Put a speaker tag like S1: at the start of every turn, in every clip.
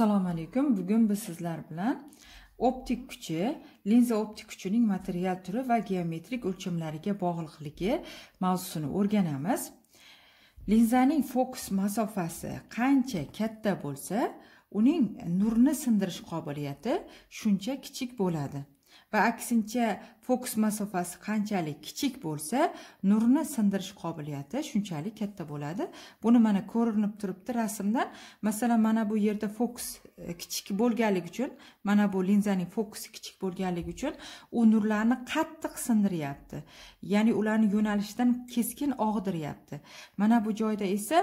S1: assalomu alaykum bugun biz sizlar bilan optik kuchi linza optik kuchining material turi va geometrik o'lchamlariga bog'liqligi mavzusini o'rganamiz linzaning fokus masofasi qancha katta bo'lsa uning nurni sindirish qobiliyati shuncha kichik bo'ladi va aksincha fokus masofasi qanchalik kichik bo'lsa nurni sindirish qobiliyati shunchalik katta bo'ladi buni mana ko'rinib turibdi rasmdan masalan mana bu yerda fokus e, kichik bo'lganligi uchun mana bu linzaning fokusi kichik bo'lganligi uchun u nurlarni qattiq sindiryapti ya'ni ularni yo'nalishidan keskin og'diryapti mana bu joyda esa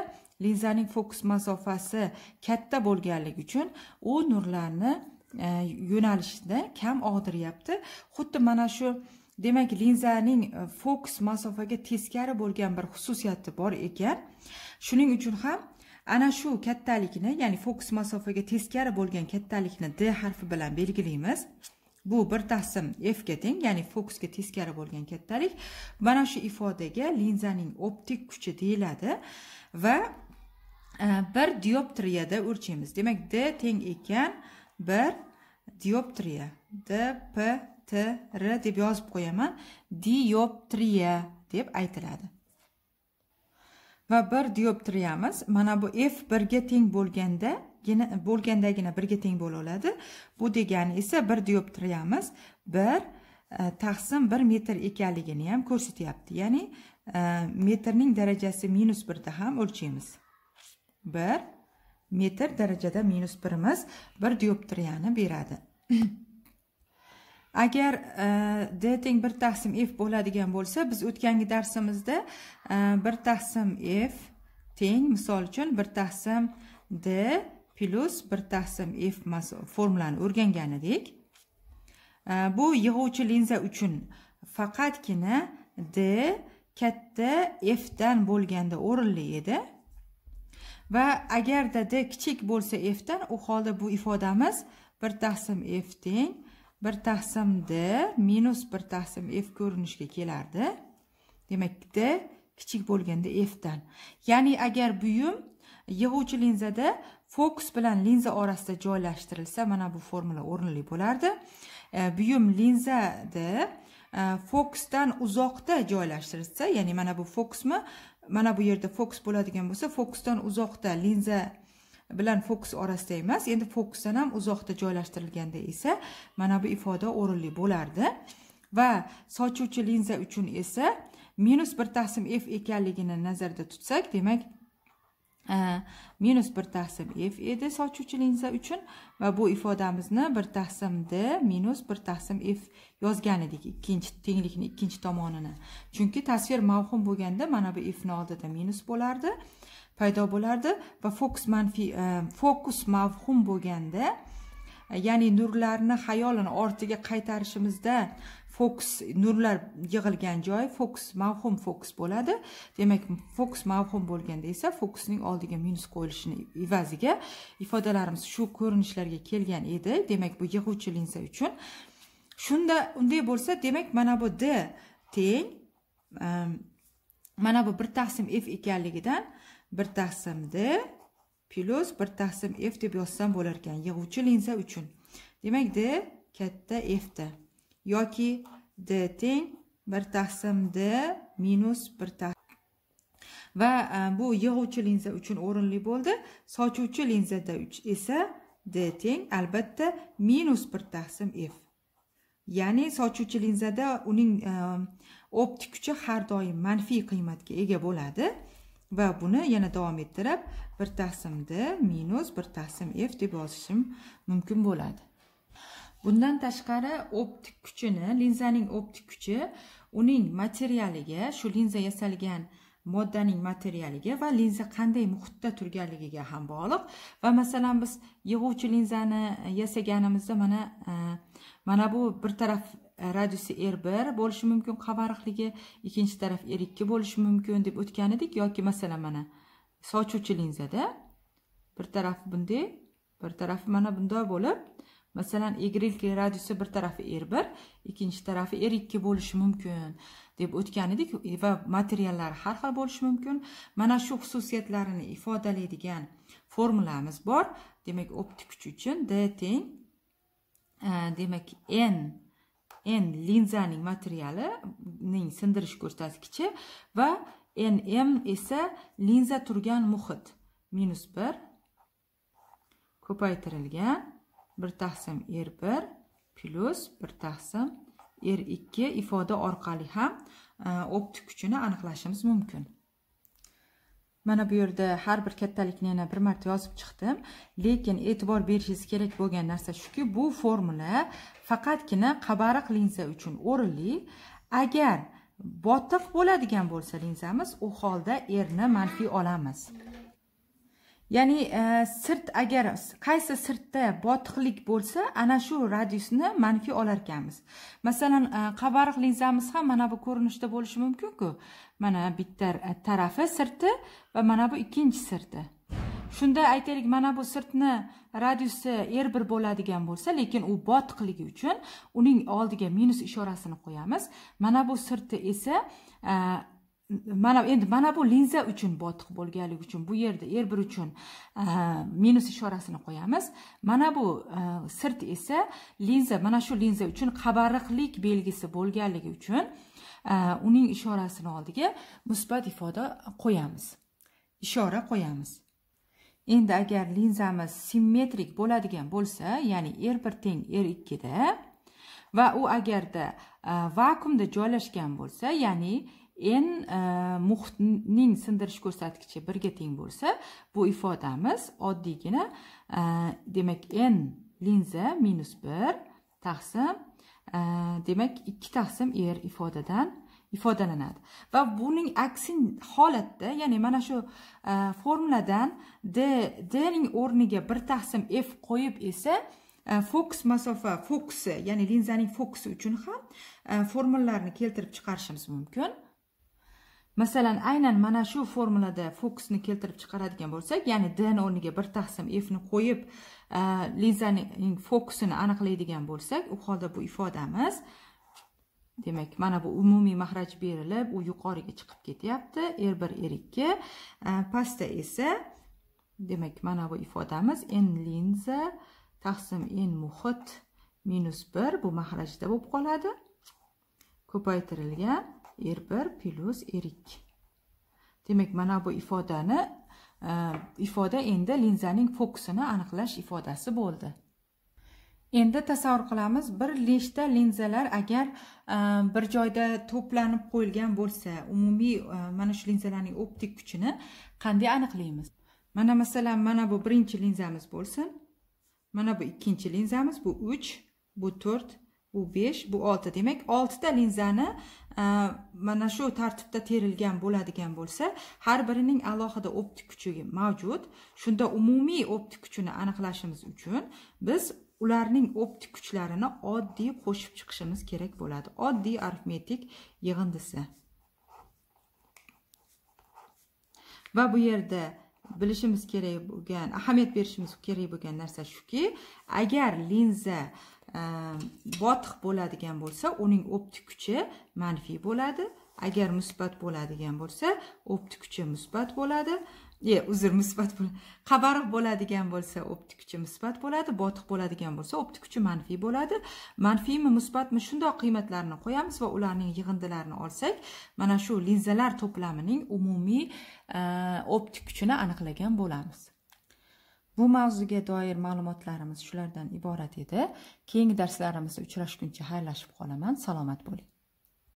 S1: linzaning fokus masofasi katta bo'lganligi uchun u nurlarni E, yo'nalishda kam og'diryapti xuddi mana shu demak linzaning e, fokus masofaga teskari bo'lgan bir xususiyati bor ekan shuning uchun ham ana shu kattalikni ya'ni fokus masofaga teskari bo'lgan kattalikni d harfi bilan belgilaymiz bu bir tassim f ga teng ya'ni fokusga teskari bo'lgan kattalik mana shu ifodaga linzaning optik kuchi deyiladi va e, bir dioptriyada o'lchaymiz demak d teng ekan bir dioptriya d p t r deb yozib qo'yaman dioptriya deb aytiladi va bir dioptriyamiz mana bu f birga teng bo'lganda bo'lgandagina birga teng bo'la oladi bu degani esa bir dioptriyamiz bir e, taqsim bir metr ekanligini ham ko'rsatyapti ya'ni e, metrning darajasi minus birda ham o'lchaymiz bir metr darajada minus birimiz bir dioptriyani beradi agar e, d teng bir taqsim f bo'ladigan bo'lsa biz o'tgangi darsimizda e, bir taqsim f teng misol uchun bir taqsim d plyus bir taqsim f formulani o'rgangan edik e, bu yig'uvchi linza uchun faqatgina d katta f dan bo'lganda o'rinli edi va agarda d kichik bo'lsa f dan u holda bu ifodamiz bir taqsim f teng bir taqsim d minus bir taqsim f ko'rinishga kelardi demak d kichik bo'lganda f dan ya'ni agar buyum yig'uvchi linzada fokus bilan linza orasida joylashtirilsa mana bu formula o'rinli bo'lardi e, buyum linzada e, fokusdan uzoqda joylashtirilsa ya'ni mana bu fokusmi mana bu yerda fokus bo'ladigan bo'lsa fokusdan uzoqda linza bilan fokus orasida emas endi fokusdan ham uzoqda joylashtirilganda esa mana bu ifoda o'rinli bo'lardi va sochuvchi linza uchun esa minus bir taqsim f ekanligini nazarda tutsak demak minus bir taqsim f edi sochuvchi linza uchun va bu ifodamizni bir taqsim d minus bir taqsim f yozgan edik ikkinchi tenglikni ikkinchi tomonini chunki tasvir mavhum bo'lganda mana bu fni oldida minus bo'lardi paydo bo'lardi va fokus manfi fokus mavhum bo'lganda ya'ni nurlarni xayolini ortiga qaytarishimizda fokus nurlar yig'ilgan joy fokus mavhum fokus bo'ladi demak fokus mavhum bo'lganda esa fokusning oldiga minus qo'yilishini evaziga ifodalarimiz shu ko'rinishlarga kelgan edi demak bu yig'uvchi linza uchun shunda unday bo'lsa demak mana bu d teng ehm, mana bu bir taqsim f ekanligidan bir taqsim d plyus bir taqsim f deb yozsam bo'lar ekan yig'uvchi linza uchun demak d katta fda yoki d teng bir taqsim d minus bir taqsim va e, bu yig'uvchi linza uchun o'rinli bo'ldi sochuvchi linzada esa d teng albatta minus bir taqsim f ya'ni sochuvchi linzada uning e, optik kuchi har doim manfiy qiymatga ega bo'ladi va buni yana davom ettirib bir taqsim d minus bir taqsim f deb yozishim mumkin bo'ladi bundan tashqari optik kuchini linzaning optik kuchi uning materialiga shu linza yasalgan moddaning materialiga va linza qanday muhitda turganligiga ham bog'liq va masalan biz yig'uvchi linzani yasaganimizda mana e, mana bu bir taraf e, radiusi r bir bo'lishi mumkin qavariqligi ikkinchi taraf r ikki bo'lishi mumkin deb o'tgan edik yoki masalan mana sochuvchi linzada bir tarafi bunday bir tarafi mana bunday bo'lib masalan egrilka radiusi bir tarafi r er bir ikkinchi tarafi r er ikki bo'lishi mumkin deb o'tgan edik va materiallar har xil bo'lishi mumkin mana shu xususiyatlarini ifodalaydigan formulamiz bor demak optik kuch uchun d teng demak n n linzaning materialining sindirish ko'rsatkichi va nm esa linza turgan muhit minus bir ko'paytirilgan bir taqsim r er bir plus bir taqsim r er ikki ifoda orqali ham e, optik kuchini aniqlashimiz mumkin mana bu yerda har bir kattalikni yana bir marta yozib chiqdim lekin e'tibor berishingiz kerak bo'lgan narsa shuki bu formula faqatgina qabariq linza uchun o'rinli agar botiq bo'ladigan bo'lsa linzamiz u holda erni manfiy olamiz ya'ni e, sirt agar qaysi sirtda botiqlik bo'lsa ana shu radiusni manfiy olar ekanmiz masalan e, qavariq linzamiz ham mana bu ko'rinishda bo'lishi mumkinku mana bitta tarafi sirti va mana bu ikkinchi sirti shunda aytaylik mana bu sirtni radiusi r er bir bo'ladigan bo'lsa lekin u botiqligi uchun uning oldiga minus ishorasini qo'yamiz mana bu sirti esa e, mana endi mana bu linza uchun botiq bo'lganligi uchun bu yerda r er bir uchun e, minus ishorasini qo'yamiz mana bu e, sirt esa linza mana shu linza uchun qabariqlik belgisi bo'lganligi uchun e, uning ishorasini oldiga musbat ifoda qo'yamiz ishora qo'yamiz endi agar linzamiz simmetrik bo'ladigan bo'lsa ya'ni r er bir teng r er ikkida va u agarda vakuumda joylashgan bo'lsa ya'ni n e, muhitning sindirish ko'rsatkichi birga teng bo'lsa bu ifodamiz oddiygina e, demak n linza minus bir taqsim e, demak ikki taqsim r ifodadan ifodalanadi va buning aksin holatda ya'ni mana shu formuladan d d ning o'rniga bir taqsim f qo'yib esa fokus masofa fokusi ya'ni linzaning fokusi uchun ham formulalarni keltirib chiqarishimiz mumkin masalan aynan mana shu formulada fokusni keltirib chiqaradigan bo'lsak ya'ni d ni o'rniga bir taqsim f ni qo'yib linzaning fokusini aniqlaydigan bo'lsak u holda bu ifodamiz demak mana bu umumiy mahraj berilib u yuqoriga chiqib ketyapti r bir r ikki pastda esa demak mana bu ifodamiz n linza taqsim n muhit minus bir bu mahrajda bo'lib qoladi ko'paytirilgan r er 1 plus r er 2 demak mana bu ifodani e, ifoda endi linzaning fokusini aniqlash ifodasi bo'ldi endi tasavvur qilamiz bir leshta linzalar agar e, bir joyda to'planib qo'yilgan bo'lsa umumiy e, mana shu linzalarning optik kuchini qanday aniqlaymiz mana masalan mana bu birinchi linzamiz bo'lsin mana bu ikkinchi linzamiz bu 3, bu 4, bu 5 bu 6 demak 6 ta linzani e, mana shu tartibda terilgan bo'ladigan bo'lsa har birining alohida optik kuchi mavjud shunda umumiy optik kuchini aniqlashimiz uchun biz ularning optik kuchlarini oddiy qo'shib chiqishimiz kerak bo'ladi oddiy arifmetik yig'indisi va bu yerda bilishimiz kerak bo'lgan ahamiyat berishimiz kerak bo'lgan narsa shuki agar linza Э, botiq bo'ladigan bo'lsa uning optik kuchi manfiy bo'ladi agar musbat bo'ladigan bo'lsa optik kuchi musbat bo'ladi e uzr musbat qabariq bo'ladigan bo'lsa optik kuchi musbat bo'ladi botiq bo'ladigan bo'lsa optik kuchi manfiy bo'ladi manfiymi musbatmi shundoq qiymatlarni qo'yamiz va ularning yig'indilarini olsak mana shu linzalar to'plamining umumiy e, optik kuchini aniqlagan bo'lamiz bu mavzuga doir ma'lumotlarimiz shulardan iborat edi keyingi darslarimizda uchrashguncha xayrlashib qolaman salomat bo'ling